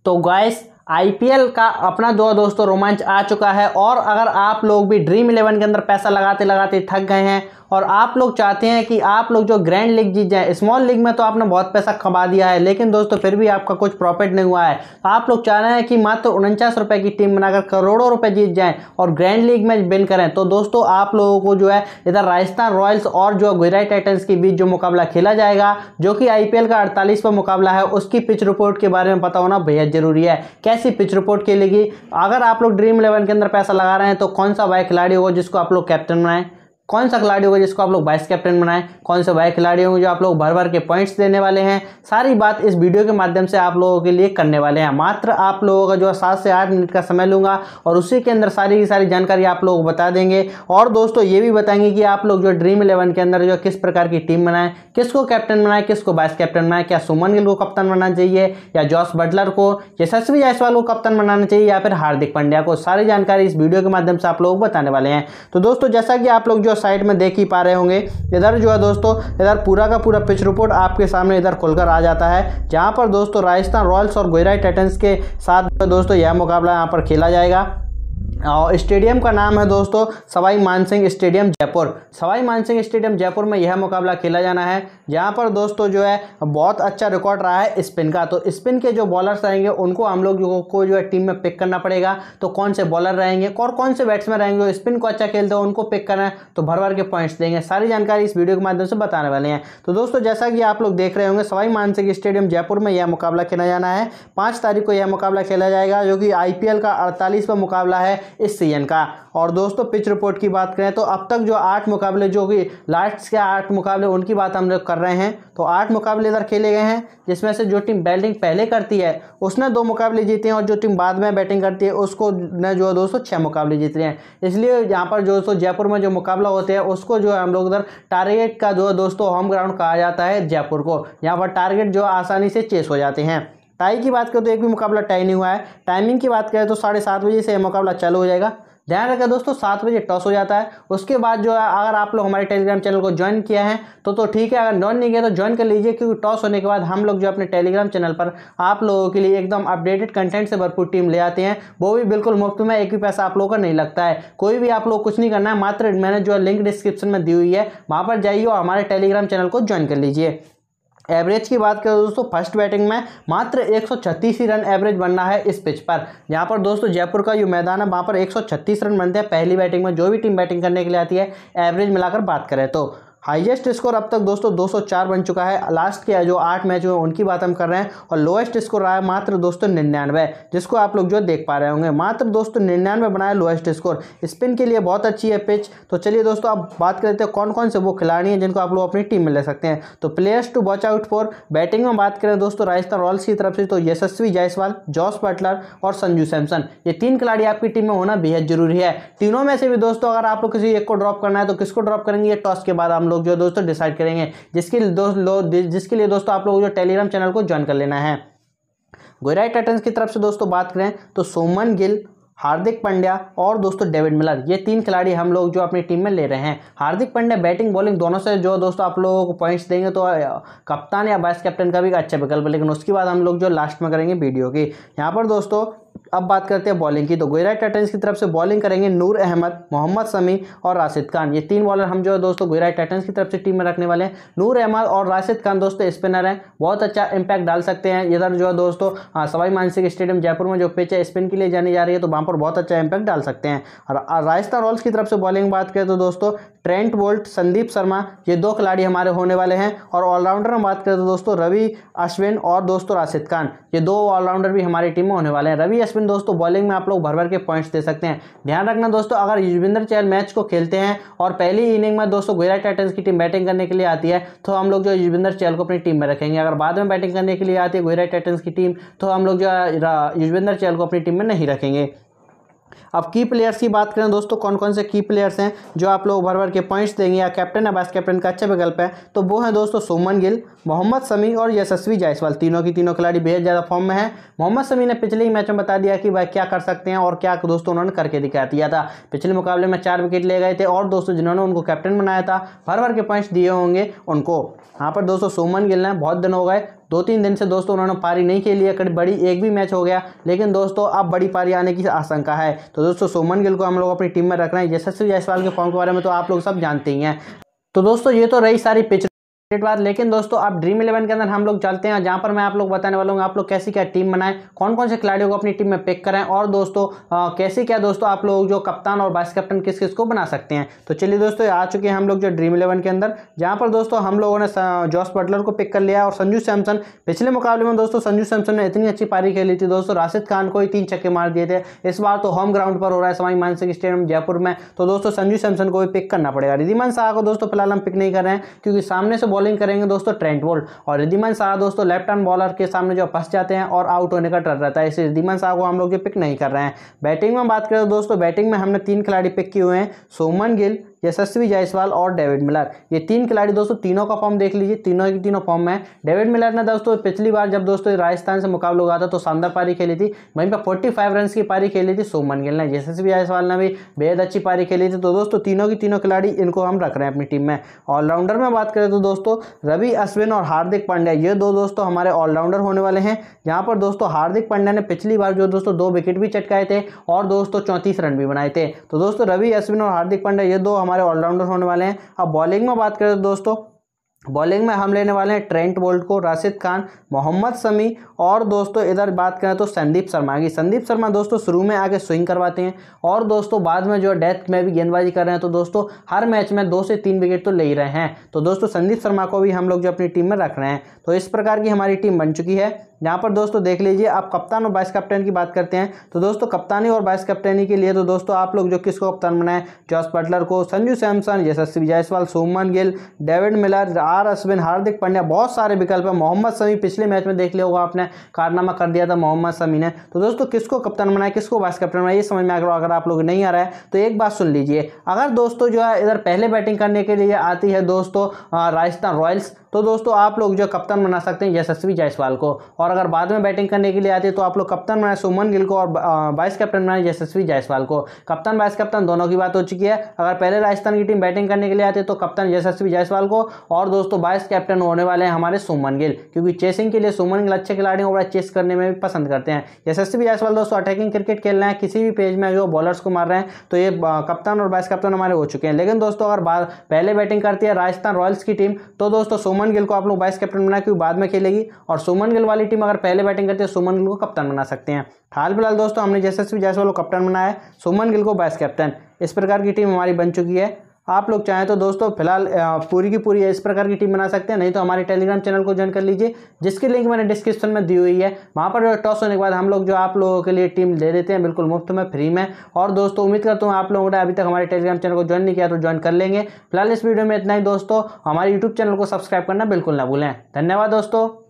Então, igual IPL का अपना दो दोस्तों रोमांच आ चुका है और अगर आप लोग भी ड्रीम इलेवन के अंदर पैसा लगाते लगाते थक गए हैं और आप लोग चाहते हैं कि आप लोग जो ग्रैंड लीग जीत जाए स्मॉल लीग में तो आपने बहुत पैसा कमा दिया है लेकिन दोस्तों फिर भी आपका कुछ प्रॉफिट नहीं हुआ है तो आप लोग चाह रहे हैं कि मात्र तो उनचास रुपये की टीम बनाकर करोड़ों रुपये जीत जाएं और ग्रैंड लीग में विन करें तो दोस्तों आप लोगों को जो है इधर राजस्थान रॉयल्स और जो गुजरात टाइटन्स के बीच जो मुकाबला खेला जाएगा जो कि आई का अड़तालीसवा मुकाबला है उसकी पिच रिपोर्ट के बारे में पता होना बेहद जरूरी है कैसे कैसी पिच रिपोर्ट खेलेगी अगर आप लोग ड्रीम इलेवन के अंदर पैसा लगा रहे हैं तो कौन सा वह खिलाड़ी होगा जिसको आप लोग कैप्टन बनाएं कौन सा खिलाड़ी होगा जिसको आप लोग वाइस कैप्टन बनाएं कौन से वाइस खिलाड़ी होंगे जो आप लोग भर भर के पॉइंट्स देने वाले हैं सारी बात इस वीडियो के माध्यम से आप लोगों के लिए करने वाले हैं मात्र आप लोगों का जो है सात से आठ मिनट का समय लूंगा और उसी के अंदर सारी की सारी जानकारी आप लोग बता देंगे और दोस्तों ये भी बताएंगे कि आप लोग जो ड्रीम इलेवन के अंदर जो किस प्रकार की टीम बनाएं किसको कैप्टन बनाएं किसको वाइस कैप्टन बनाएं क्या सुमन गिल को कप्तान बनाना चाहिए या जॉस बटलर को यशस्वी जायसवाल को कप्तान बनाना चाहिए या फिर हार्दिक पांड्या को सारी जानकारी इस वीडियो के माध्यम से आप लोग बताने वाले हैं तो दोस्तों जैसा कि आप लोग जो साइड में देख ही पा रहे होंगे इधर जो है दोस्तों इधर पूरा का पूरा पिच रिपोर्ट आपके सामने इधर खुलकर आ जाता है जहाँ पर दोस्तों राजस्थान रॉयल्स और गोयराई टाइटन्स के साथ दोस्तों यह मुकाबला यहाँ पर खेला जाएगा और स्टेडियम का नाम है दोस्तों सवाई मानसिंह स्टेडियम जयपुर सवाई मानसिंह स्टेडियम जयपुर में यह मुकाबला खेला जाना है जहाँ पर दोस्तों जो है बहुत अच्छा रिकॉर्ड रहा है स्पिन का तो स्पिन के जो बॉलर्स रहेंगे उनको हम लोग को जो है टीम में पिक करना पड़ेगा तो कौन से बॉलर रहेंगे और कौन से बैट्समैन रहेंगे स्पिन को अच्छा खेलते हैं उनको पिक करना है तो भर भर के पॉइंट्स देंगे सारी जानकारी इस वीडियो के माध्यम से बताने वाले हैं तो दोस्तों जैसा कि आप लोग देख रहे होंगे सवाई मानसिंह स्टेडियम जयपुर में यह मुकाबला खेला जाना है पाँच तारीख को यह मुकाबला खेला जाएगा जो कि आई का अड़तालीसवा मुकाबला है इस सीजन का और दोस्तों पिच रिपोर्ट की बात करें तो अब तक जो आठ मुकाबले जो कि लास्ट के आठ मुकाबले उनकी बात हम लोग कर रहे हैं तो आठ मुकाबले इधर खेले गए हैं जिसमें से जो टीम बैटिंग पहले करती है उसने दो मुकाबले जीते हैं और जो टीम बाद में बैटिंग करती है उसको ने जो है दोस्तों छः मुकाबले जीत रहे हैं इसलिए यहाँ पर जो दोस्तों जयपुर में जो मुकाबला होते हैं उसको जो है हम लोग उधर टारगेट का जो है दोस्तों होम ग्राउंड कहा जाता है जयपुर को यहाँ पर टारगेट जो आसानी से चेस हो जाते हैं टाई की बात करें तो एक भी मुकाबला टाई नहीं हुआ है टाइमिंग की बात करें तो साढ़े सात बजे से यह मुकाबला चालू हो जाएगा ध्यान रखें दोस्तों सात बजे टॉस हो जाता है उसके बाद जो है अगर आप लोग हमारे टेलीग्राम चैनल को ज्वाइन किया है तो तो ठीक है अगर ज्वाइन नहीं किया तो ज्वाइन कर लीजिए क्योंकि टॉस होने के बाद हम लोग जो अपने टेलीग्राम चैनल पर आप लोगों के लिए एकदम अपडेटेड कंटेंट से भरपूर टीम ले आते हैं वो भी बिल्कुल मुफ्त में एक भी पैसा आप लोगों का नहीं लगता है कोई भी आप लोग कुछ नहीं करना है मात्र मैंने जो लिंक डिस्क्रिप्शन में दी हुई है वहाँ पर जाइए और हमारे टेलीग्राम चैनल को ज्वाइन कर लीजिए एवरेज की बात करें दोस्तों फर्स्ट बैटिंग में मात्र एक ही रन एवरेज बनना है इस पिच पर यहाँ पर दोस्तों जयपुर का जो मैदान है वहाँ पर एक रन बनते हैं पहली बैटिंग में जो भी टीम बैटिंग करने के लिए आती है एवरेज मिलाकर बात करें तो हाईएस्ट स्कोर अब तक दोस्तों 204 बन चुका है लास्ट के जो आठ मैच हुए उनकी बात हम कर रहे हैं और लोएस्ट स्कोर रहा है मात्र दोस्तों निन्यानवे जिसको आप लोग जो देख पा रहे होंगे मात्र दोस्तों निन्यानवे बनाया लोएस्ट स्कोर स्पिन के लिए बहुत अच्छी है पिच तो चलिए दोस्तों आप बात कर लेते हैं कौन कौन से वो खिलाड़ी हैं जिनको आप लोग अपनी टीम में ले सकते हैं तो players to watch out for batting में बात करें दोस्तों राजस्थान रॉयल्स की तरफ से तो यशस्वी जायसवाल जॉस बटलर और संजू सैमसन ये तीन खिलाड़ी आपकी टीम में होना बेहद जरूरी है तीनों में से भी दोस्तों अगर आप लोग किसी एक को ड्रॉप करना है तो किसको ड्रॉप करेंगे ये टॉस के बाद हम लोग जो दोस्तों डिसाइड करेंगे जिसके जिसके लिए दोस्तों आप लोग जो टेलीग्राम चैनल को ज्वाइन कर लेना है गोयराई टाइटन्स की तरफ से दोस्तों बात करें तो सोमन गिल हार्दिक पंड्या और दोस्तों डेविड मिलर ये तीन खिलाड़ी हम लोग जो अपनी टीम में ले रहे हैं हार्दिक पंड्या बैटिंग बॉलिंग दोनों से जो दोस्तों आप लोगों को पॉइंट्स देंगे तो कप्तान या वाइस कैप्टन का भी अच्छा विकल्प लेकिन उसके बाद हम लोग जो लास्ट में करेंगे वीडियो की यहाँ पर दोस्तों अब बात करते हैं बॉलिंग की तो गुजरात टाइटन्स की तरफ से बॉलिंग करेंगे नूर अहमद मोहम्मद समी और राशिद खान ये तीन बॉलर हम जो है दोस्तों गुजरात टाइटन्स की तरफ से टीम में रखने वाले हैं नूर अहमद और राशिद खान दोस्तों स्पिनर हैं बहुत अच्छा इम्पैक्ट डाल सकते हैं इधर जो है दोस्तों हाँ, सवाई मानसिक स्टेडियम जयपुर में जो पिच है स्पिन के लिए जाने जा रही है तो वहाँ पर बहुत अच्छा इंपैक्ट डाल सकते हैं और राजस्थान रॉयल्स की तरफ से बॉलिंग बात करें तो दोस्तों ट्रेंट बोल्ट संदीप शर्मा ये दो खिलाड़ी हमारे होने वाले हैं और ऑलराउंडर हम बात करें तो दोस्तों रवि अश्विन और दोस्तों राशिद खान ये दो ऑलराउंडर भी हमारी टीम में होने वाले हैं रवि अश्विन दोस्तों बॉलिंग में आप लोग भर भर के पॉइंट्स दे सकते हैं ध्यान रखना दोस्तों अगर युजविंदर चहल मैच को खेलते हैं और पहली इनिंग में दोस्तों गोयला टाइटन्स की टीम बैटिंग करने के लिए आती है तो हम लोग जो युजविंदर चहल को अपनी टीम में रखेंगे अगर बाद में बैटिंग करने के लिए आती है गुजरात टाइटन्स की टीम तो हम लोग जो युजविंदर चहल को अपनी टीम में नहीं रखेंगे अब की प्लेयर्स की बात करें दोस्तों कौन कौन से की प्लेयर्स हैं जो आप लोग भर भर के पॉइंट्स देंगे या कैप्टन या वाइस कैप्टन का अच्छा विकल्प है तो वो हैं दोस्तों सुमन गिल मोहम्मद समी और यशस्वी जायसवाल तीनों की तीनों खिलाड़ी बेहद ज़्यादा फॉर्म में है मोहम्मद समी ने पिछले ही मैच में बता दिया कि वह क्या कर सकते हैं और क्या दोस्तों उन्होंने करके दिखा दिया था पिछले मुकाबले में चार विकेट ले गए थे और दोस्तों जिन्होंने उनको कैप्टन बनाया था भर भर के पॉइंट्स दिए होंगे उनको यहाँ पर दोस्तों सुमन गिल ने बहुत दिन हो गए दो तीन दिन से दोस्तों उन्होंने पारी नहीं खेली है बड़ी एक भी मैच हो गया लेकिन दोस्तों अब बड़ी पारी आने की आशंका है तो दोस्तों सुमन गिल को हम लोग अपनी टीम में रख रहे हैं यशस्वी जायसवाल के फॉर्म के बारे में तो आप लोग सब जानते ही हैं तो दोस्तों ये तो रही सारी पिच सेट बात लेकिन दोस्तों आप ड्रीम इलेवन के अंदर हम लोग चलते हैं जहां पर मैं आप लोग बताने वाला हूँ आप लोग कैसी क्या टीम बनाएं कौन कौन से खिलाड़ियों को अपनी टीम में पिक करें और दोस्तों आ, कैसी क्या दोस्तों आप लोग जो कप्तान और वाइस कैप्टन किस किस को बना सकते हैं तो चलिए दोस्तों आ चुके हैं हम लोग जो ड्रीम इलेवन के अंदर जहाँ पर दोस्तों हम लोगों ने जॉस बटलर को पिक कर लिया और संजू सैमसन पिछले मुकाबले में दोस्तों संजू सैमसन ने इतनी अच्छी पारी खेली थी दोस्तों राशिद खान को ही तीन छक्के मार दिए थे इस बार तो होम ग्राउंड पर हो रहा है सवाई मानसिक स्टेडियम जयपुर में तो दोस्तों संजू सैमसन को भी पिक करना पड़ेगा रिधिमान शाह को दोस्तों फिलहाल हम पिक नहीं कर रहे हैं क्योंकि सामने से बॉलिंग करेंगे दोस्तों ट्रेंट बोल्ट और रिदिमन शाह दोस्तों लेफ्ट हैंड बॉलर के सामने जो फंस जाते हैं और आउट होने का डर रहता है इसलिए रिदिमन शाह को हम लोग ये पिक नहीं कर रहे हैं बैटिंग में बात करें तो दोस्तों बैटिंग में हमने तीन खिलाड़ी पिक किए हुए हैं सोमन गिल यशस्वी जायसवाल और डेविड मिलर ये तीन खिलाड़ी दोस्तों तीनों का फॉर्म देख लीजिए तीनों की तीनों फॉर्म में डेविड मिलर ने दोस्तों पिछली बार जब दोस्तों राजस्थान से मुकाबला हुआ था तो शानदार पारी खेली थी वहीं पर फोर्टी फाइव रन की पारी खेली थी सोमन गिल ने यशस्वी जायसवाल ने भी बेहद अच्छी पारी खेली थी तो दोस्तों तीनों की तीनों खिलाड़ी इनको हम रख रहे हैं अपनी टीम में ऑलराउंडर में बात करें तो दोस्तों रवि अश्विन और हार्दिक पांड्या ये दो दोस्तों हमारे ऑलराउंडर होने वाले हैं यहाँ पर दोस्तों हार्दिक पांड्या ने पिछली बार जो दोस्तों दो विकेट भी चटकाए थे और दोस्तों चौंतीस रन भी बनाए थे तो दोस्तों रवि अश्विन और हार्दिक पांड्या ये दो हमारे ऑलराउंडर होने वाले हैं अब बॉलिंग में बात करें तो दोस्तों बॉलिंग में हम लेने वाले हैं ट्रेंट बोल्ट को राशिद खान मोहम्मद समी और दोस्तों इधर बात करें तो संदीप शर्मा की संदीप शर्मा दोस्तों शुरू में आके स्विंग करवाते हैं और दोस्तों बाद में जो है डेथ में भी गेंदबाजी कर रहे हैं तो दोस्तों हर मैच में दो से तीन विकेट तो ले ही रहे हैं तो दोस्तों संदीप शर्मा को भी हम लोग जो अपनी टीम में रख रहे हैं तो इस प्रकार की हमारी टीम बन चुकी है यहाँ पर दोस्तों देख लीजिए आप कप्तान और वाइस कप्टन की बात करते हैं तो दोस्तों कप्तानी और वाइस कप्टनी के लिए तो दोस्तों आप लोग जो किसको कप्तान बनाए जॉस बटलर को संजू सैमसन यशस्वी जायसवाल सोमन Gill David Miller R Ashwin Hardik Pandya बहुत सारे विकल्प हैं मोहम्मद शमी पिछले मैच में देख लिया होगा आपने कारनामा कर दिया था मोहम्मद शमी ने तो दोस्तों किसको कप्तान बनाए किसको वाइस कप्टन बनाए ये समझ में आ रहा अगर आप लोग नहीं आ रहा है तो एक बात सुन लीजिए अगर दोस्तों जो है इधर पहले बैटिंग करने के लिए आती है दोस्तों राजस्थान रॉयल्स तो दोस्तों आप लोग जो कप्तान बना सकते हैं यशस्वी जायसवाल को और और अगर बाद में बैटिंग करने के लिए आती तो आप लोग कप्तान बनाए सुमन गिल को और वाइस कैप्टन बनाए यशस्वी जायसवाल को कप्तान वाइस कप्तान दोनों की बात हो चुकी है अगर पहले राजस्थान की टीम बैटिंग करने के लिए आती तो कप्तान यशस्वी जायसवाल को और दोस्तों वाइस कैप्टन होने वाले हैं हमारे सुमन गिल क्योंकि चेसिंग के लिए सुमन गिल अच्छे खिलाड़ी और चेस करने में भी पसंद करते हैं यशस्वी जायसवाल दोस्तों अटैकिंग क्रिकेट खेल रहे हैं किसी भी पेज में जो बॉलर्स को मार रहे हैं तो ये कप्तान और वाइस कप्तान हमारे हो चुके हैं लेकिन दोस्तों अगर पहले बैटिंग करती है राजस्थान रॉयल्स की टीम तो दोस्तों सुमन गिल को आप लोग वाइस कैप्टन बनाए क्योंकि बाद में खेलेगी और सुमन गिल वाली टीम टीम अगर पहले बैटिंग करती है सुमन गिल को कप्तान बना सकते हैं हाल फिलहाल दोस्तों हमने जसस्वी जायसवाल को कप्तान बनाया है सुमन गिल को वाइस कैप्टन इस प्रकार की टीम हमारी बन चुकी है आप लोग चाहें तो दोस्तों फिलहाल पूरी की पूरी इस प्रकार की टीम बना सकते हैं नहीं तो हमारे टेलीग्राम चैनल को ज्वाइन कर लीजिए जिसकी लिंक मैंने डिस्क्रिप्शन में दी हुई है वहाँ पर टॉस होने के बाद हम लोग जो आप लोगों के लिए टीम दे देते हैं बिल्कुल मुफ्त में फ्री में और दोस्तों उम्मीद करता हूँ आप लोगों ने अभी तक हमारे टेलीग्राम चैनल को ज्वाइन नहीं किया तो ज्वाइन कर लेंगे फिलहाल इस वीडियो में इतना ही दोस्तों हमारे यूट्यूब चैनल को सब्सक्राइब करना बिल्कुल ना भूलें धन्यवाद दोस्तों